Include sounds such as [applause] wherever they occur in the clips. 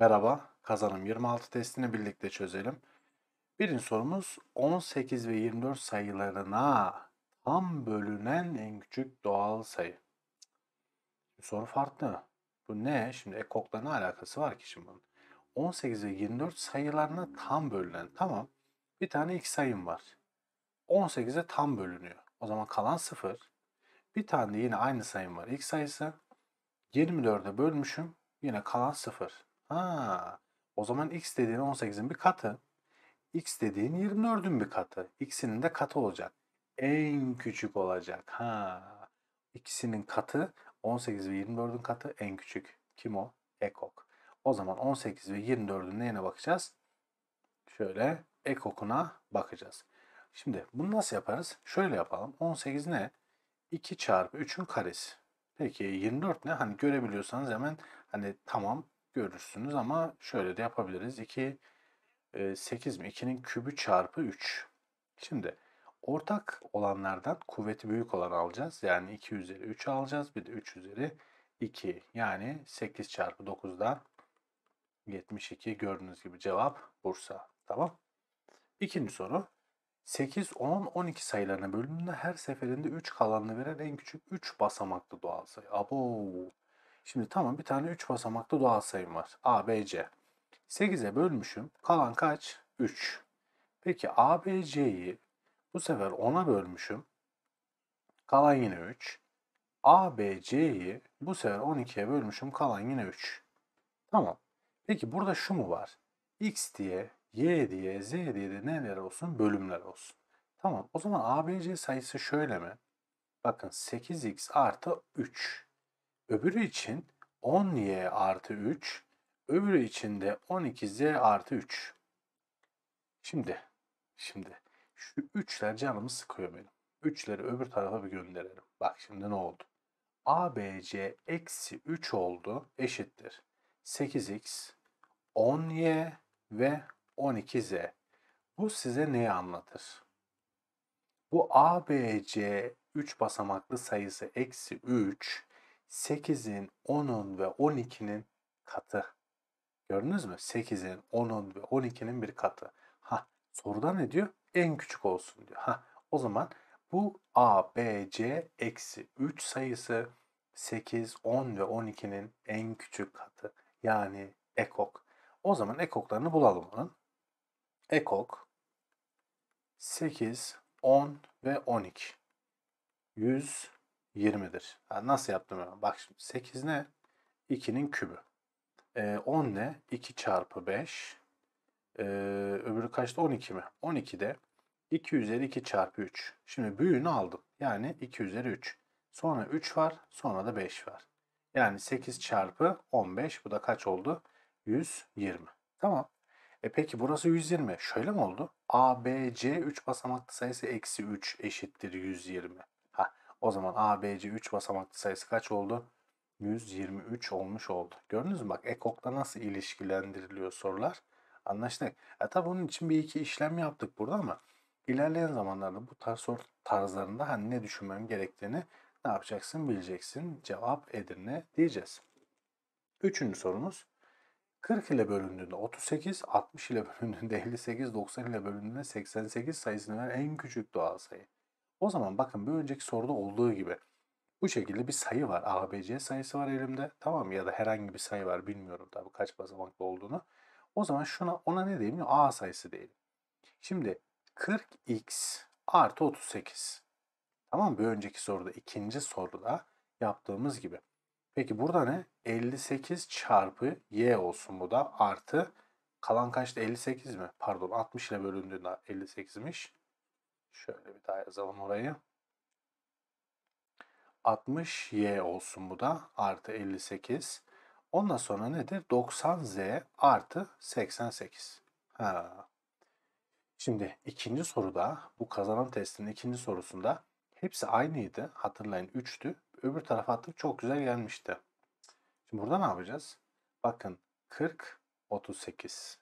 Merhaba, kazanım 26 testini birlikte çözelim. Birinci sorumuz 18 ve 24 sayılarına tam bölünen en küçük doğal sayı. soru farklı. Bu ne? Şimdi ekokla ne alakası var ki şimdi bunun? 18 ve 24 sayılarına tam bölünen. Tamam. Bir tane x sayım var. 18'e tam bölünüyor. O zaman kalan 0. Bir tane de yine aynı sayım var. x sayısı. 24'e bölmüşüm. Yine kalan 0. Ha, o zaman x dediğin 18'in bir katı. x dediğin 24'ün bir katı. x'inin de katı olacak. En küçük olacak. Ha, ikisinin katı 18 ve 24'ün katı en küçük. Kim o? Ekok. O zaman 18 ve 24'ün neyine bakacağız? Şöyle ekokuna bakacağız. Şimdi bunu nasıl yaparız? Şöyle yapalım. 18 ne? 2 çarpı 3'ün karesi. Peki 24 ne? Hani görebiliyorsanız hemen hani tamam görürsünüz ama şöyle de yapabiliriz. 2 8 e, mi? 2'nin kübü çarpı 3. Şimdi ortak olanlardan kuvveti büyük olan alacağız. Yani 2 üzeri 3 alacağız. Bir de 3 üzeri 2. Yani 8 çarpı 9'dan 72 gördüğünüz gibi cevap Bursa. Tamam. İkinci soru. 8, 10, 12 sayılarına bölümünde her seferinde 3 kalanını veren en küçük 3 basamaklı doğal sayı. Abo Şimdi tamam bir tane 3 basamaklı doğal sayım var. A, B, C. 8'e bölmüşüm. Kalan kaç? 3. Peki A, B, C'yi bu sefer 10'a bölmüşüm. Kalan yine 3. A, B, C'yi bu sefer 12'ye bölmüşüm. Kalan yine 3. Tamam. Peki burada şu mu var? X diye, Y diye, Z diye de neler olsun? Bölümler olsun. Tamam. O zaman A, B, C sayısı şöyle mi? Bakın 8x artı 3. Öbürü için 10y artı 3, öbürü için de 12z artı 3. Şimdi, şimdi şu 3'ler canımı sıkıyor benim. 3'leri öbür tarafa bir gönderelim. Bak şimdi ne oldu? ABC eksi 3 oldu eşittir. 8x, 10y ve 12z. Bu size neyi anlatır? Bu ABC 3 basamaklı sayısı eksi 3 8'in, 10'un ve 12'nin katı. Gördünüz mü? 8'in, 10'un ve 12'nin bir katı. Ha, soruda ne diyor? En küçük olsun diyor. Ha, o zaman bu A, B, C eksi 3 sayısı 8, 10 ve 12'nin en küçük katı. Yani ekok. O zaman ekoklarını bulalım onun. Ekok 8, 10 ve 12. 100, 20'dir. Ha, nasıl yaptım ben? Bak şimdi 8 ne? 2'nin kübü. E, ee, 10 ne? 2 çarpı 5. E, ee, öbürü kaçtı? 12 mi? 12'de 2 üzeri 2 çarpı 3. Şimdi büyüğünü aldım. Yani 2 üzeri 3. Sonra 3 var. Sonra da 5 var. Yani 8 çarpı 15. Bu da kaç oldu? 120. Tamam. E peki burası 120. Şöyle mi oldu? A, B, C 3 basamaklı sayısı eksi 3 eşittir 120. O zaman ABC 3 basamaklı sayısı kaç oldu? 123 olmuş oldu. Gördünüz mü bak ekokla nasıl ilişkilendiriliyor sorular. Anlaştık. E tabi bunun için bir iki işlem yaptık burada ama ilerleyen zamanlarda bu tarz soru tarzlarında hani ne düşünmem gerektiğini ne yapacaksın bileceksin. Cevap Edirne diyeceğiz. Üçüncü sorumuz. 40 ile bölündüğünde 38, 60 ile bölündüğünde 58, 90 ile bölündüğünde 88 sayısını veren en küçük doğal sayı. O zaman bakın bir önceki soruda olduğu gibi bu şekilde bir sayı var. ABC sayısı var elimde. Tamam Ya da herhangi bir sayı var. Bilmiyorum tabii kaç basamaklı olduğunu. O zaman şuna ona ne diyeyim? A sayısı diyelim. Şimdi 40x artı 38. Tamam Bir önceki soruda, ikinci soruda yaptığımız gibi. Peki burada ne? 58 çarpı y olsun bu da artı kalan kaçtı? 58 mi? Pardon 60 ile bölündüğünde 58'miş. Şöyle bir daha yazalım orayı. 60y olsun bu da artı 58. Ondan sonra nedir? 90z artı 88. Ha. Şimdi ikinci soruda bu kazanan testinin ikinci sorusunda hepsi aynıydı. Hatırlayın 3'tü. Öbür tarafa attık çok güzel gelmişti. Şimdi burada ne yapacağız? Bakın 40 38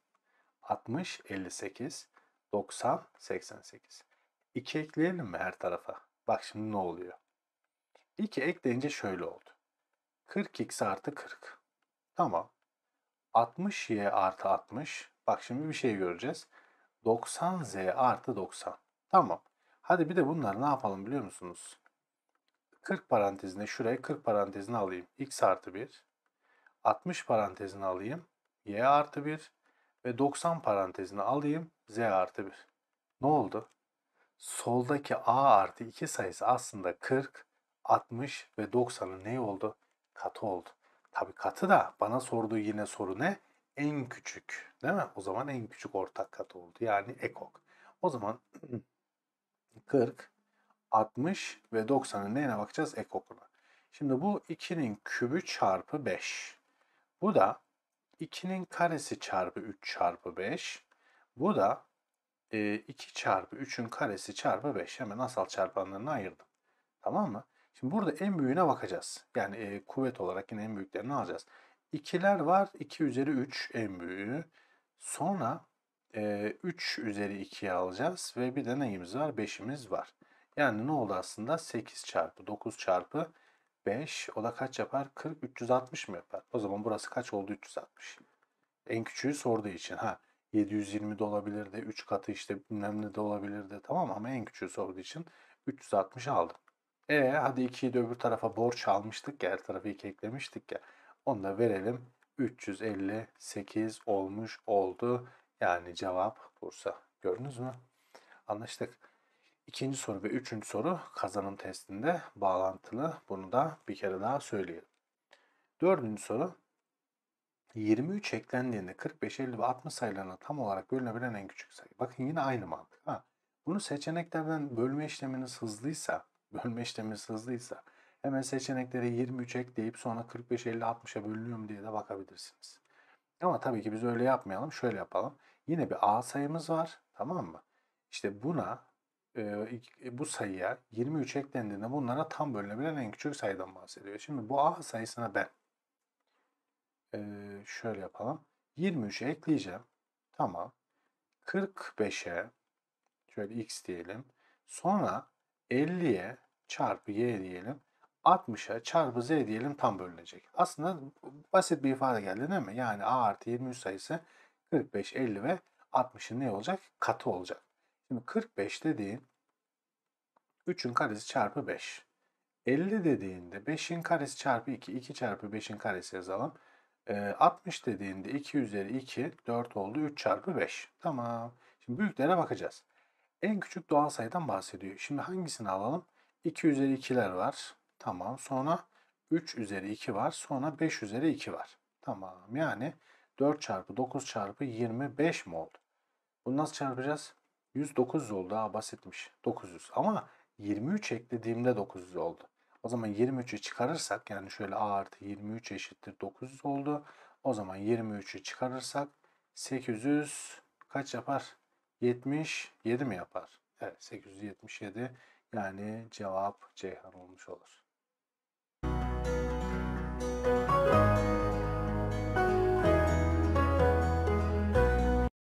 60 58 90 88. 2 ekleyelim mi her tarafa? Bak şimdi ne oluyor? 2 ekleyince şöyle oldu. 40x artı 40. Tamam. 60y artı 60. Bak şimdi bir şey göreceğiz. 90z artı 90. Tamam. Hadi bir de bunları ne yapalım biliyor musunuz? 40 parantezine şuraya 40 parantezini alayım. x artı 1. 60 parantezini alayım. y artı 1. Ve 90 parantezini alayım. z artı 1. Ne oldu? soldaki a artı 2 sayısı aslında 40, 60 ve 90'ın ne oldu? Katı oldu. Tabi katı da bana sorduğu yine soru ne? En küçük değil mi? O zaman en küçük ortak katı oldu. Yani ekok. O zaman 40, [clears throat] 60 ve 90'ın neyine bakacağız? Ekokuna. Şimdi bu 2'nin kübü çarpı 5. Bu da 2'nin karesi çarpı 3 çarpı 5. Bu da e, 2 çarpı 3'ün karesi çarpı 5. Hemen asal çarpanlarını ayırdım. Tamam mı? Şimdi burada en büyüğüne bakacağız. Yani e, kuvvet olarak yine en büyüklerini alacağız. İkiler var. 2 üzeri 3 en büyüğü. Sonra e, 3 üzeri 2'ye alacağız. Ve bir de neyimiz var? 5'imiz var. Yani ne oldu aslında? 8 çarpı 9 çarpı 5. O da kaç yapar? 40. 360 mı yapar? O zaman burası kaç oldu? 360. En küçüğü sorduğu için. Ha 720 de olabilir de 3 katı işte bilmem ne de olabilir de tamam ama en küçüğü sorduğu için 360 aldım. E hadi 2'yi de öbür tarafa borç almıştık ya her tarafı 2 eklemiştik ya. Onu da verelim. 358 olmuş oldu. Yani cevap Bursa. Gördünüz mü? Anlaştık. İkinci soru ve üçüncü soru kazanım testinde bağlantılı. Bunu da bir kere daha söyleyelim. Dördüncü soru 23 eklendiğinde 45, 50 ve 60 sayılarına tam olarak bölünebilen en küçük sayı. Bakın yine aynı mantık. Ha, bunu seçeneklerden bölme işleminiz hızlıysa, [laughs] bölme işleminiz hızlıysa hemen seçeneklere 23 ekleyip sonra 45, 50, 60'a bölünüyor mu diye de bakabilirsiniz. Ama tabii ki biz öyle yapmayalım. Şöyle yapalım. Yine bir A sayımız var. Tamam mı? İşte buna e, e, bu sayıya 23 eklendiğinde bunlara tam bölünebilen en küçük sayıdan bahsediyor. Şimdi bu A sayısına ben ee, şöyle yapalım. 23'e ekleyeceğim. Tamam. 45'e şöyle x diyelim. Sonra 50'ye çarpı y diyelim. 60'a çarpı z diyelim tam bölünecek. Aslında basit bir ifade geldi değil mi? Yani a artı 23 sayısı 45, 50 ve 60'ın ne olacak? Katı olacak. Şimdi 45 dediğin 3'ün karesi çarpı 5. 50 dediğinde 5'in karesi çarpı 2. 2 çarpı 5'in karesi yazalım. 60 dediğinde 2 üzeri 2 4 oldu. 3 çarpı 5. Tamam. Şimdi büyüklere bakacağız. En küçük doğal sayıdan bahsediyor. Şimdi hangisini alalım? 2 üzeri 2'ler var. Tamam. Sonra 3 üzeri 2 var. Sonra 5 üzeri 2 var. Tamam. Yani 4 çarpı 9 çarpı 25 mi oldu? Bunu nasıl çarpacağız? 100 900 oldu. Aa basitmiş. 900. Ama 23 eklediğimde 900 oldu. O zaman 23'ü çıkarırsak yani şöyle a artı 23 eşittir 900 oldu. O zaman 23'ü çıkarırsak 800 kaç yapar? 77 mi yapar? Evet 877 yani cevap Ceyhan olmuş olur. Müzik